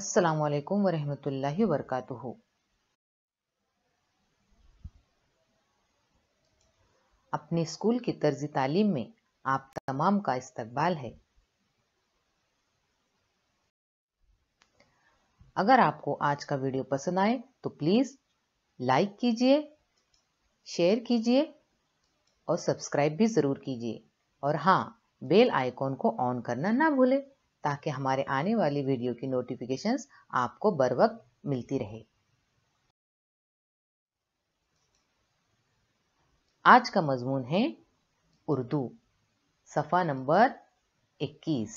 असलकम वरहमल वर्क अपने स्कूल की तर्ज तालीम में आप तमाम का इस्तकबाल है अगर आपको आज का वीडियो पसंद आए तो प्लीज़ लाइक कीजिए शेयर कीजिए और सब्सक्राइब भी ज़रूर कीजिए और हाँ बेल आइकॉन को ऑन करना ना भूले ताकि हमारे आने वाली वीडियो की नोटिफिकेशंस आपको बर वक्त मिलती रहे आज का मजमून है उर्दू सफ़ा नंबर 21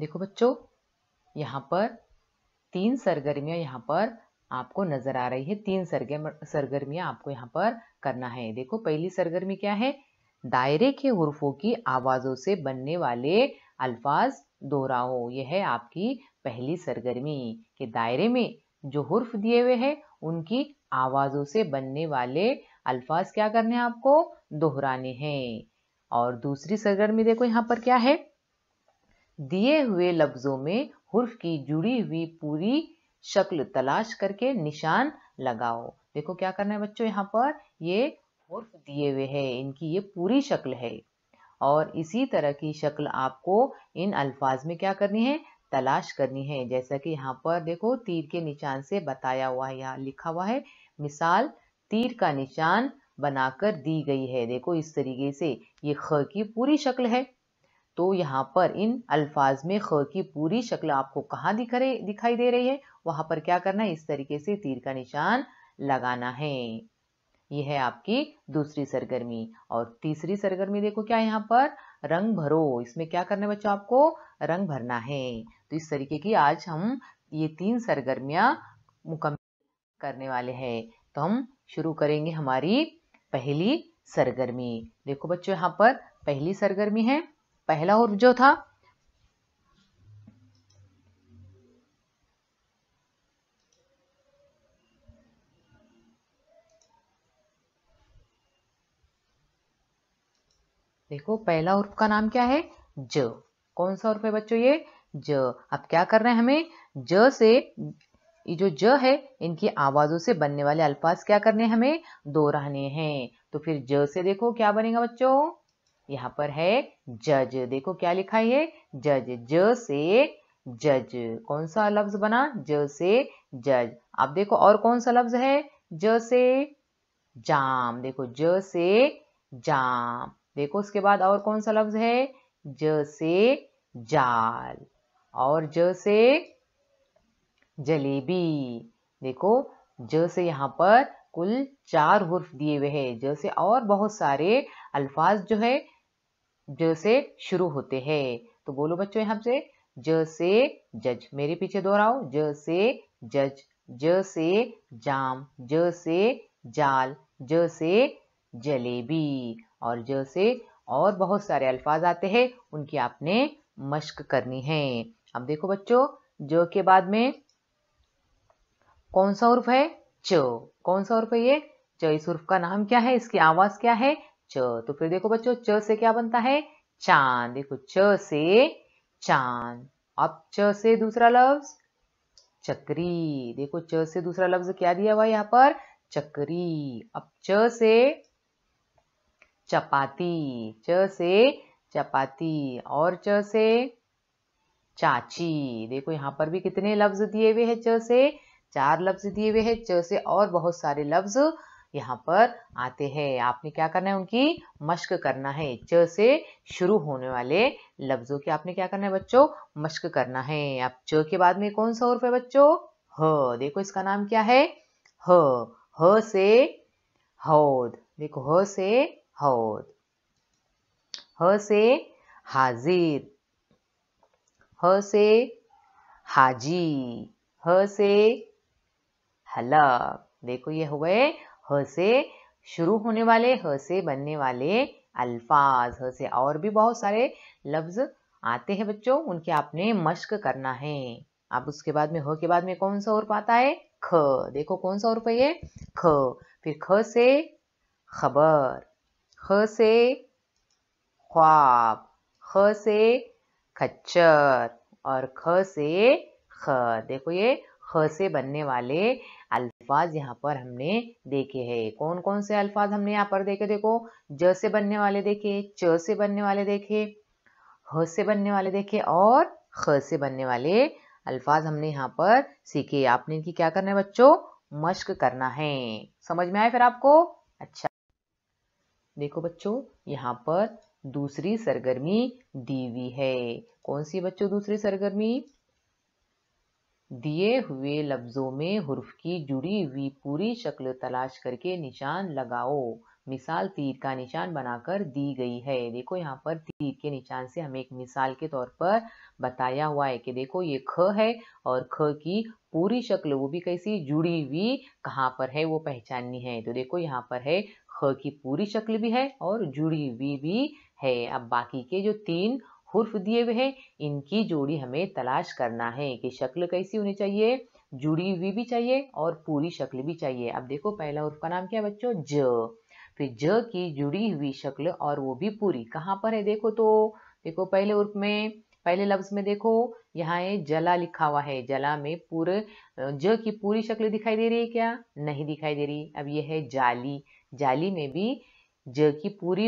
देखो बच्चों यहाँ पर तीन सरगर्मियाँ यहाँ पर आपको नजर आ रही है तीन सरगर्म सरगर्मियाँ आपको यहाँ पर करना है देखो पहली सरगर्मी क्या है दायरे के हरफों की आवाज़ों से बनने वाले अल्फाज दोहराओ यह है आपकी पहली सरगर्मी के दायरे में जो हर्फ दिए हुए हैं उनकी आवाज़ों से बनने वाले अल्फाज क्या करने हैं आपको दोहराने हैं और दूसरी सरगर्मी देखो यहाँ पर क्या है दिए हुए लफ्ज़ों में हुर्फ की जुड़ी हुई पूरी शक्ल तलाश करके निशान लगाओ देखो क्या करना है बच्चों यहाँ पर ये हुर्फ दिए हुए है इनकी ये पूरी शक्ल है और इसी तरह की शक्ल आपको इन अल्फाज में क्या करनी है तलाश करनी है जैसा कि यहाँ पर देखो तीर के निशान से बताया हुआ है यहाँ लिखा हुआ है मिसाल तीर का निशान बनाकर दी गई है देखो इस तरीके से ये ख की पूरी शक्ल है तो यहाँ पर इन अल्फाज में ख की पूरी शक्ल आपको कहाँ रहे दिखाई दे रही है वहां पर क्या करना है इस तरीके से तीर का निशान लगाना है यह है आपकी दूसरी सरगर्मी और तीसरी सरगर्मी देखो क्या यहाँ पर रंग भरो इसमें क्या करना है बच्चों आपको रंग भरना है तो इस तरीके की आज हम ये तीन सरगर्मियां मुकम्मल करने वाले हैं तो हम शुरू करेंगे हमारी पहली सरगर्मी देखो बच्चों यहाँ पर पहली सरगर्मी है पहला उर्फ जो था देखो पहला उर्फ का नाम क्या है ज कौन सा उर्फ है बच्चों ये ज अब क्या कर रहे हैं हमें ज से ये जो ज है इनकी आवाजों से बनने वाले अल्फाज क्या करने हमें दोहराने हैं तो फिर ज से देखो क्या बनेगा बच्चों यहाँ पर है जज देखो क्या लिखा है जज ज से जज कौन सा लफ्ज बना ज से जज आप देखो और कौन सा लफ्ज है ज से जाम देखो ज से जाम देखो उसके बाद और कौन सा लफ्ज है ज से जाल और ज से जलेबी देखो ज से यहाँ पर कुल चार हुर्फ दिए हुए हैं जैसे और बहुत सारे अल्फाज जो है ज से शुरू होते हैं तो बोलो बच्चों यहां से ज से जज मेरे पीछे दोहराओ ज से जज ज से जाम ज से जाल ज से जलेबी और ज से और बहुत सारे अल्फाज आते हैं उनकी आपने मश्क करनी है अब देखो बच्चों ज के बाद में कौन सा उर्फ है च कौन सा उर्फ है ये च इस उर्फ का नाम क्या है इसकी आवाज क्या है च तो फिर देखो बच्चों च से क्या बनता है चांद देखो च से चांद अब च से दूसरा लफ्ज चक्री देखो च से दूसरा लफ्ज क्या दिया हुआ यहाँ पर चक्री अब च से चपाती च से चपाती और च से चाची देखो यहाँ पर भी कितने लफ्ज दिए हुए हैं च से चार लफ्ज दिए हुए हैं च से और बहुत सारे लफ्ज यहाँ पर आते हैं आपने क्या करना है उनकी मश्क करना है च से शुरू होने वाले लफ्जों की आपने क्या करना है बच्चों मश्क करना है अब च के बाद में कौन सा उर्फ है बच्चों ह देखो इसका नाम क्या है ह ह से हौद देखो ह से हौद ह से हाजिर ह से हाजी ह से हलक देखो ये हो गए ह से शुरू होने वाले ह से बनने वाले अल्फाज ह से और भी बहुत सारे लफ्ज आते हैं बच्चों उनके आपने मश्क करना है अब उसके बाद में ह के बाद में कौन सा उर्फ आता है ख देखो कौन सा उर्फ है ये ख फिर ख से खबर ख से ख्वाब ख से खच्चर और ख से ख देखो ये ख से बनने वाले अल्फाज यहाँ पर हमने देखे हैं कौन कौन से अल्फाज हमने यहाँ पर देखे देखो ज से बनने वाले देखे च से बनने वाले देखे ह से बनने वाले देखे और ख से बनने वाले अल्फाज हमने यहाँ पर सीखे आपने इनकी क्या करना है बच्चों मश्क करना है समझ में आए फिर आपको अच्छा देखो बच्चों यहाँ पर दूसरी सरगर्मी दीवी है कौन सी बच्चों दूसरी सरगर्मी दिए हुए लफ्ज़ों में हुर्फ की जुड़ी हुई पूरी शक्ल तलाश करके निशान लगाओ मिसाल तीर का निशान बनाकर दी गई है देखो यहाँ पर तीर के निशान से हमें एक मिसाल के तौर पर बताया हुआ है कि देखो ये ख है और ख की पूरी शक्ल वो भी कैसी जुड़ी हुई कहाँ पर है वो पहचाननी है तो देखो यहाँ पर है ख की पूरी शक्ल भी है और जुड़ी हुई भी है अब बाकी के जो तीन हुर्फ दिए हुए हैं इनकी जोड़ी हमें तलाश करना है कि शक्ल कैसी होनी चाहिए जुड़ी हुई भी चाहिए और पूरी शक्ल भी चाहिए अब देखो पहला हुर्फ का नाम क्या है बच्चों ज फिर ज की जुड़ी हुई शक्ल और वो भी पूरी कहाँ पर है देखो तो देखो पहले उर्फ में पहले लफ्ज में देखो यहाँ ये जला लिखा हुआ है जला में पूरे ज की पूरी शक्ल दिखाई दे रही है क्या नहीं दिखाई दे रही अब ये है जाली जाली में भी ज की पूरी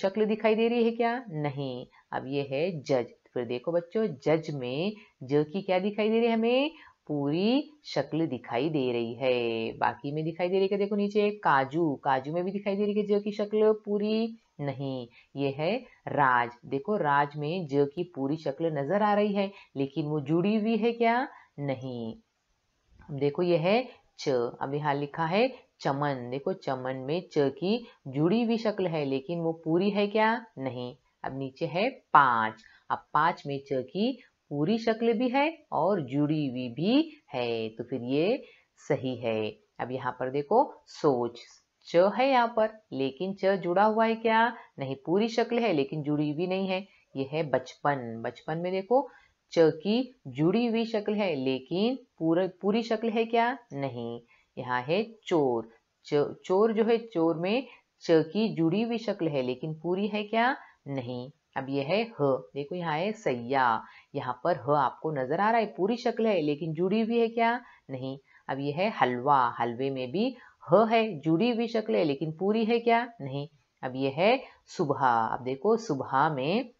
शक्ल दिखाई दे रही है क्या नहीं अब ये है जज फिर देखो बच्चों जज में ज की क्या दिखाई दे रही है हमें पूरी शक्ल दिखाई दे रही है बाकी में दिखाई दे रही है देखो नीचे काजू काजू में भी दिखाई दे रही है ज की शक्ल पूरी नहीं ये है राज देखो राज में ज की पूरी शक्ल नजर आ रही है लेकिन वो जुड़ी हुई है क्या नहीं देखो ये है च अब यहाँ लिखा है चमन देखो चमन में च की जुड़ी हुई शक्ल है लेकिन वो पूरी है क्या नहीं अब नीचे है पांच अब पांच में च की पूरी शक्ल भी है और जुड़ी हुई भी है तो फिर ये सही है अब यहाँ पर देखो सोच च है यहाँ पर लेकिन च जुड़ा हुआ है क्या नहीं पूरी शक्ल है लेकिन जुड़ी हुई नहीं है यह है बचपन बचपन में देखो च की जुड़ी हुई शक्ल है लेकिन पूरा पूरी शक्ल है क्या नहीं यहाँ है चोर च, चोर जो है चोर में च की जुड़ी हुई शक्ल है लेकिन पूरी है क्या नहीं अब यह है ह देखो यहाँ है सैया यहाँ पर ह आपको नजर आ रहा है पूरी शक्ल है लेकिन जुड़ी हुई है क्या नहीं अब यह है हलवा हलवे में भी ह है जुड़ी हुई शक्ल है लेकिन पूरी है क्या नहीं अब यह है सुबह अब देखो सुबह में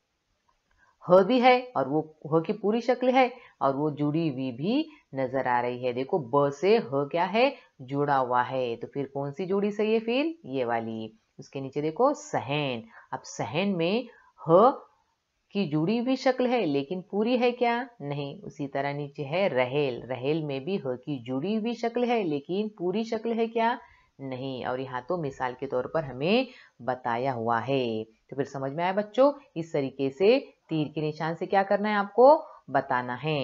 ह भी है और वो ह की पूरी शक्ल है और वो जुड़ी हुई भी नजर आ रही है देखो ब से ह क्या है जुड़ा हुआ है तो फिर कौन सी जोड़ी सही है फिर ये वाली उसके नीचे देखो सहन अब सहन में ह की जुड़ी हुई शक्ल है लेकिन पूरी है क्या नहीं उसी तरह नीचे है रहेल रहेल में भी ह की जुड़ी हुई शक्ल है लेकिन पूरी शक्ल है क्या नहीं और यहाँ तो मिसाल के तौर पर हमें बताया हुआ है तो फिर समझ में आया बच्चों इस तरीके से तीर के निशान से क्या करना है आपको बताना है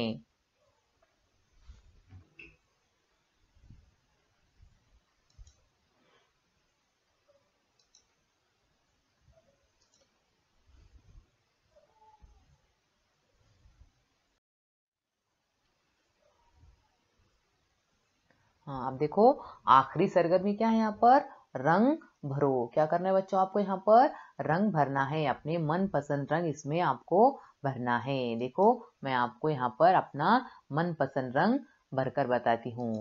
हाँ आप देखो आखिरी सरगर्मी क्या है यहां पर रंग भरो क्या करना है बच्चों आपको यहाँ पर रंग भरना है अपने मनपसंद रंग इसमें आपको भरना है देखो मैं आपको यहाँ पर अपना मनपसंद रंग भरकर बताती हूँ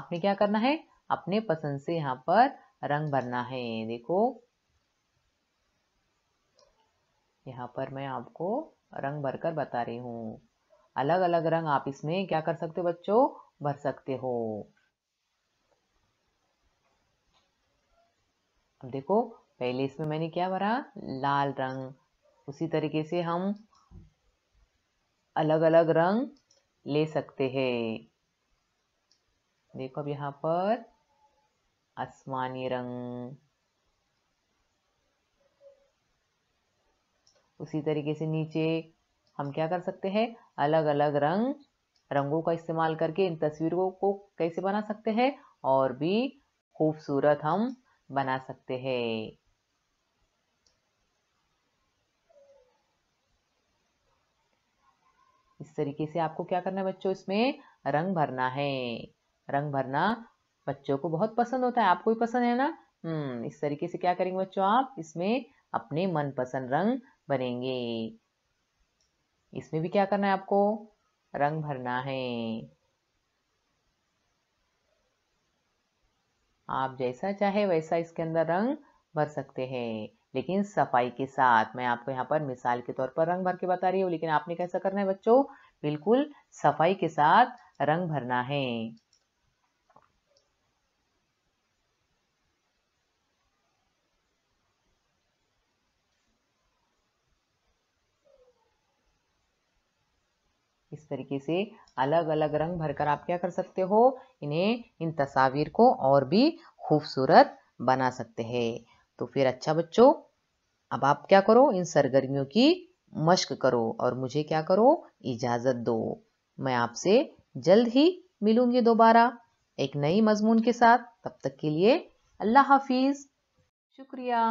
आपने क्या करना है अपने पसंद से यहाँ पर रंग भरना है देखो यहाँ पर मैं आपको रंग भरकर बता रही हूँ अलग अलग रंग आप इसमें क्या कर सकते हो बच्चों भर सकते हो देखो पहले इसमें मैंने क्या भरा लाल रंग उसी तरीके से हम अलग अलग रंग ले सकते हैं देखो अब यहाँ पर आसमानी रंग उसी तरीके से नीचे हम क्या कर सकते हैं अलग अलग रंग रंगों का इस्तेमाल करके इन तस्वीरों को कैसे बना सकते हैं और भी खूबसूरत हम बना सकते हैं इस तरीके से आपको क्या करना है बच्चों इसमें रंग भरना है रंग भरना बच्चों को बहुत पसंद होता है आपको भी पसंद है ना हम्म इस तरीके से क्या करेंगे बच्चों आप इसमें अपने मनपसंद रंग भरेंगे इसमें भी क्या करना है आपको रंग भरना है आप जैसा चाहे वैसा इसके अंदर रंग भर सकते हैं लेकिन सफाई के साथ मैं आपको यहाँ पर मिसाल के तौर पर रंग भर के बता रही हूँ लेकिन आपने कैसा करना है बच्चों बिल्कुल सफाई के साथ रंग भरना है इस तरीके से अलग अलग रंग भरकर आप क्या कर सकते हो इन्हें इन तस्वीर को और भी खूबसूरत बना सकते हैं तो फिर अच्छा बच्चों अब आप क्या करो इन सरगर्मियों की मश्क करो और मुझे क्या करो इजाज़त दो मैं आपसे जल्द ही मिलूंगी दोबारा एक नई मजमून के साथ तब तक के लिए अल्लाह हाफिज़ शुक्रिया